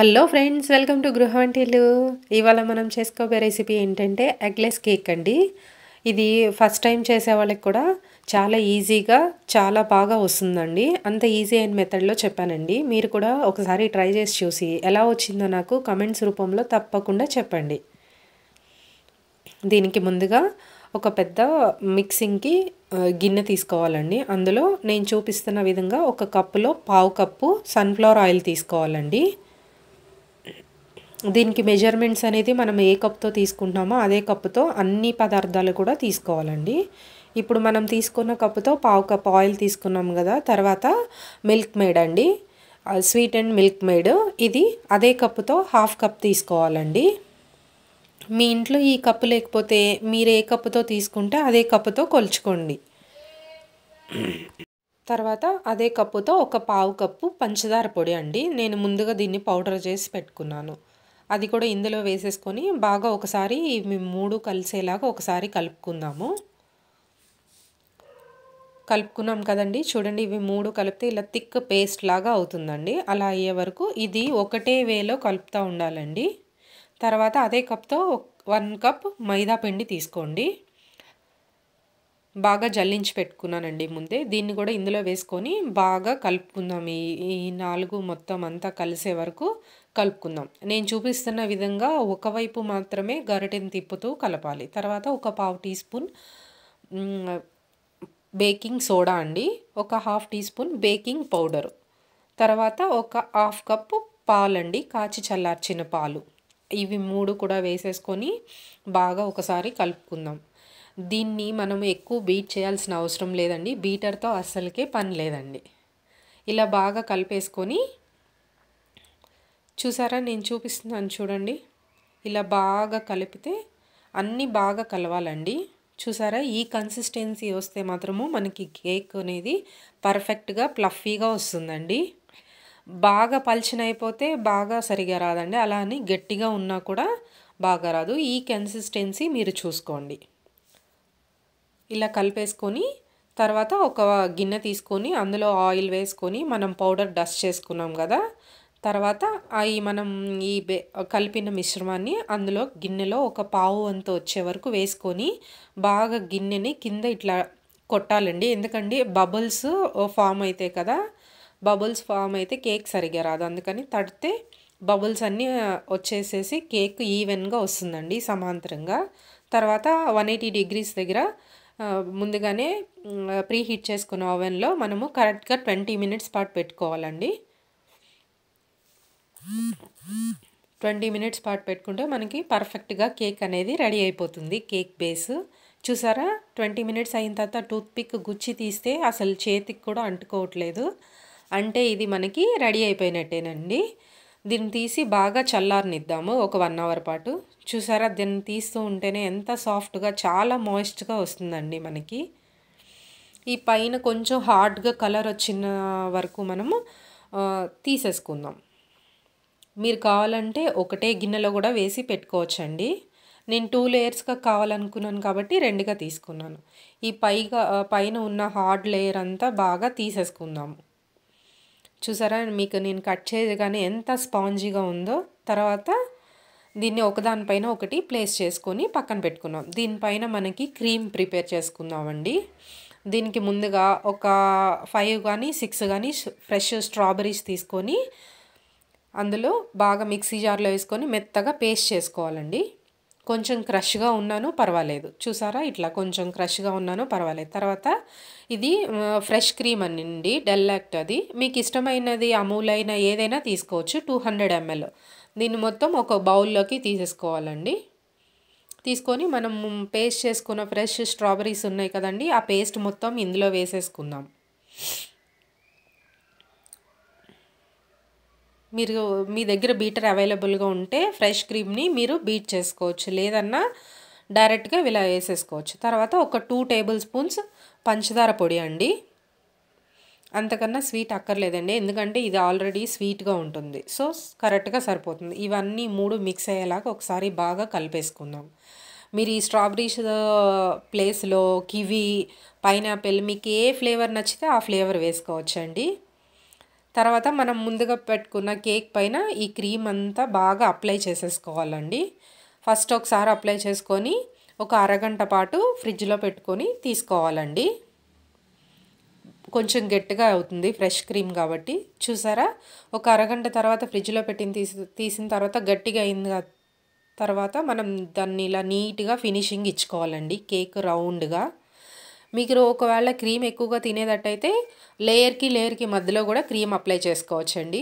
hello friends welcome to గృహ వంటిలు ఇవాళ మనం చేసుకోబోయే రెసిపీ ఏంటంటే ఎగ్లెస్ కేక్ అండి ఇది ఫస్ట్ టైం చేసే వాళ్ళకి కూడా చాలా ఈజీగా చాలా బాగా వస్తుందండి అంత ఈజీ అయిన మెథడ్లో చెప్పానండి మీరు కూడా ఒకసారి ట్రై చేసి చూసి ఎలా వచ్చిందో నాకు కమెంట్స్ రూపంలో తప్పకుండా చెప్పండి దీనికి ముందుగా ఒక పెద్ద మిక్సింగ్కి గిన్నె తీసుకోవాలండి అందులో నేను చూపిస్తున్న విధంగా ఒక కప్పులో పావు కప్పు సన్ఫ్లవర్ ఆయిల్ తీసుకోవాలండి దీనికి మెజర్మెంట్స్ అనేది మనం ఏ కప్తో తీసుకుంటున్నామో అదే కప్పుతో అన్ని పదార్థాలు కూడా తీసుకోవాలండి ఇప్పుడు మనం తీసుకున్న కప్పుతో పావు కప్ ఆయిల్ తీసుకున్నాం కదా తర్వాత మిల్క్ మేడ్ అండి స్వీట్ అండ్ మిల్క్ మేడ్ ఇది అదే కప్పుతో హాఫ్ కప్ తీసుకోవాలండి మీ ఇంట్లో ఈ కప్పు లేకపోతే మీరు ఏ కప్పుతో తీసుకుంటే అదే కప్పుతో కొలుచుకోండి తర్వాత అదే కప్పుతో ఒక పావు కప్పు పంచదార పొడి అండి నేను ముందుగా దీన్ని పౌడర్ చేసి పెట్టుకున్నాను అది కూడా ఇందులో వేసేసుకొని బాగా ఒకసారి మేము మూడు కలిసేలాగా ఒకసారి కలుపుకుందాము కలుపుకున్నాం కదండి చూడండి ఇవి మూడు కలిపితే ఇలా థిక్ పేస్ట్ లాగా అవుతుందండి అలా అయ్యే వరకు ఇది ఒకటే వేలో కలుపుతూ ఉండాలండి తర్వాత అదే కప్తో వన్ కప్ మైదా పిండి తీసుకోండి బాగా జల్లించి పెట్టుకున్నానండి ముందే దీన్ని కూడా ఇందులో వేసుకొని బాగా కలుపుకుందాం ఈ నాలుగు మొత్తం అంతా కలిసే వరకు కలుపుకుందాం నేను చూపిస్తున్న విధంగా ఒకవైపు మాత్రమే గరిటెని తిప్పుతూ కలపాలి తర్వాత ఒక పావు టీ స్పూన్ బేకింగ్ సోడా అండి ఒక half teaspoon baking powder తర్వాత ఒక హాఫ్ కప్పు పాలండి కాచి చల్లార్చిన పాలు ఇవి మూడు కూడా వేసేసుకొని బాగా ఒకసారి కలుపుకుందాం దీన్ని మనం ఎక్కువ బీట్ చేయాల్సిన అవసరం లేదండి బీటర్తో అస్సలకే పని లేదండి ఇలా బాగా కలిపేసుకొని చూసారా నేను చూపిస్తున్నాను చూడండి ఇలా బాగా కలిపితే అన్నీ బాగా కలవాలండి చూసారా ఈ కన్సిస్టెన్సీ వస్తే మాత్రము మనకి కేక్ అనేది పర్ఫెక్ట్గా ప్లఫీగా వస్తుందండి బాగా పల్చన అయిపోతే బాగా సరిగా రాదండి అలా అని గట్టిగా ఉన్నా కూడా బాగా రాదు ఈ కన్సిస్టెన్సీ మీరు చూసుకోండి ఇలా కలిపేసుకొని తర్వాత ఒక గిన్నె తీసుకొని అందులో ఆయిల్ వేసుకొని మనం పౌడర్ డస్ట్ చేసుకున్నాం కదా తర్వాత ఈ మనం ఈ కలిపిన మిశ్రమాన్ని అందులో గిన్నెలో ఒక పావు అంత వచ్చే వరకు వేసుకొని బాగా గిన్నెని కింద ఇట్లా కొట్టాలండి ఎందుకంటే బబుల్స్ ఫామ్ అయితే కదా బబుల్స్ ఫామ్ అయితే కేక్ సరిగా రాదు అందుకని తడితే బబుల్స్ అన్నీ వచ్చేసేసి కేక్ ఈవెన్గా వస్తుందండి సమాంతరంగా తర్వాత వన్ ఎయిటీ డిగ్రీస్ దగ్గర ముందుగానే ప్రీ చేసుకున్న ఓవెన్లో మనము కరెక్ట్గా ట్వంటీ మినిట్స్ పాటు పెట్టుకోవాలండి ట్వంటీ మినిట్స్ పాటు పెట్టుకుంటే మనకి పర్ఫెక్ట్గా కేక్ అనేది రెడీ అయిపోతుంది కేక్ బేస్ చూసారా ట్వంటీ మినిట్స్ అయిన తర్వాత టూత్ పిక్ గుచ్చి తీస్తే అసలు చేతికి కూడా అంటుకోవట్లేదు అంటే ఇది మనకి రెడీ అయిపోయినట్టేనండి దీన్ని తీసి బాగా చల్లారనిద్దాము ఒక వన్ అవర్ పాటు చూసారా దీన్ని తీస్తూ ఉంటేనే ఎంత సాఫ్ట్గా చాలా మాయిస్ట్గా వస్తుందండి మనకి ఈ పైన కొంచెం హార్డ్గా కలర్ వచ్చిన వరకు మనము తీసేసుకుందాం మీరు కావాలంటే ఒకటే గిన్నెలో కూడా వేసి పెట్టుకోవచ్చండి నేను టూ లేయర్స్గా కావాలనుకున్నాను కాబట్టి రెండుగా తీసుకున్నాను ఈ పైగా పైన ఉన్న హార్డ్ లేయర్ అంతా బాగా తీసేసుకుందాము చూసారా మీకు నేను కట్ చేయగానే ఎంత స్పాంజీగా ఉందో తర్వాత దీన్ని ఒకదానిపైన ఒకటి ప్లేస్ చేసుకొని పక్కన పెట్టుకున్నాం దీనిపైన మనకి క్రీమ్ ప్రిపేర్ చేసుకుందామండి దీనికి ముందుగా ఒక ఫైవ్ కానీ సిక్స్ కానీ ఫ్రెష్ స్ట్రాబెరీస్ తీసుకొని అందులో బాగా మిక్సీ జార్లో వేసుకొని మెత్తగా పేస్ట్ చేసుకోవాలండి కొంచెం క్రష్గా ఉన్నాను పర్వాలేదు చూసారా ఇట్లా కొంచెం క్రష్గా ఉన్నాను పర్వాలేదు తర్వాత ఇది ఫ్రెష్ క్రీమ్ అనండి డెల్ యాక్ట్ అది మీకు ఇష్టమైనది అమూల్ అయినా ఏదైనా తీసుకోవచ్చు టూ హండ్రెడ్ ఎంఎల్ దీన్ని మొత్తం ఒక బౌల్లోకి తీసేసుకోవాలండి తీసుకొని మనం పేస్ట్ చేసుకున్న ఫ్రెష్ స్ట్రాబెరీస్ ఉన్నాయి కదండి ఆ పేస్ట్ మొత్తం ఇందులో వేసేసుకుందాం మీరు మీ దగ్గర బీటర్ అవైలబుల్గా ఉంటే ఫ్రెష్ క్రీమ్ని మీరు బీట్ చేసుకోవచ్చు లేదన్నా డైరెక్ట్గా ఇలా వేసేసుకోవచ్చు తర్వాత ఒక టూ టేబుల్ స్పూన్స్ పంచదార పొడి అండి అంతకన్నా స్వీట్ అక్కర్లేదండి ఎందుకంటే ఇది ఆల్రెడీ స్వీట్గా ఉంటుంది సో కరెక్ట్గా సరిపోతుంది ఇవన్నీ మూడు మిక్స్ అయ్యేలాగా ఒకసారి బాగా కలిపేసుకుందాం మీరు ఈ స్ట్రాబెరీస్ ప్లేస్లో కివీ పైనాపిల్ మీకు ఏ ఫ్లేవర్ నచ్చితే ఆ ఫ్లేవర్ వేసుకోవచ్చండి తర్వాత మనం ముందుగా పెట్టుకున్న కేక్ పైన ఈ క్రీమ్ అంతా బాగా అప్లై చేసేసుకోవాలండి ఫస్ట్ ఒకసారి అప్లై చేసుకొని ఒక అరగంట పాటు ఫ్రిడ్జ్లో పెట్టుకొని తీసుకోవాలండి కొంచెం గట్టిగా అవుతుంది ఫ్రెష్ క్రీమ్ కాబట్టి చూసారా ఒక అరగంట తర్వాత ఫ్రిడ్జ్లో పెట్టిన తీసి తీసిన తర్వాత గట్టిగా అయింది తర్వాత మనం దాన్ని ఇలా నీట్గా ఫినిషింగ్ ఇచ్చుకోవాలండి కేక్ రౌండ్గా మీకు ఒకవేళ క్రీమ్ ఎక్కువగా తినేటట్టయితే లేయర్కి లేయర్కి మధ్యలో కూడా క్రీమ్ అప్లై చేసుకోవచ్చండి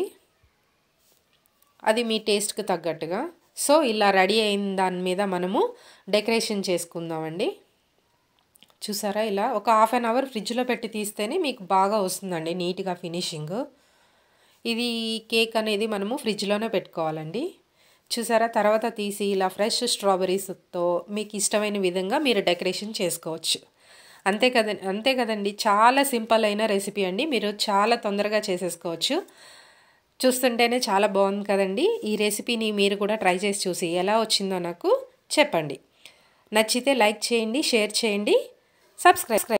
అది మీ టేస్ట్కి తగ్గట్టుగా సో ఇలా రెడీ అయిన దాని మీద మనము డెకరేషన్ చేసుకుందామండి చూసారా ఇలా ఒక హాఫ్ అన్ అవర్ ఫ్రిడ్జ్లో పెట్టి తీస్తేనే మీకు బాగా వస్తుందండి నీట్గా ఫినిషింగ్ ఇది కేక్ అనేది మనము ఫ్రిడ్జ్లోనే పెట్టుకోవాలండి చూసారా తర్వాత తీసి ఇలా ఫ్రెష్ స్ట్రాబెరీస్తో మీకు ఇష్టమైన విధంగా మీరు డెకరేషన్ చేసుకోవచ్చు అంతే కద అంతే కదండి చాలా సింపుల్ అయిన రెసిపీ అండి మీరు చాలా తొందరగా చేసేసుకోవచ్చు చూస్తుంటేనే చాలా బాగుంది కదండి ఈ రెసిపీని మీరు కూడా ట్రై చేసి చూసి ఎలా వచ్చిందో నాకు చెప్పండి నచ్చితే లైక్ చేయండి షేర్ చేయండి సబ్స్క్రైబ్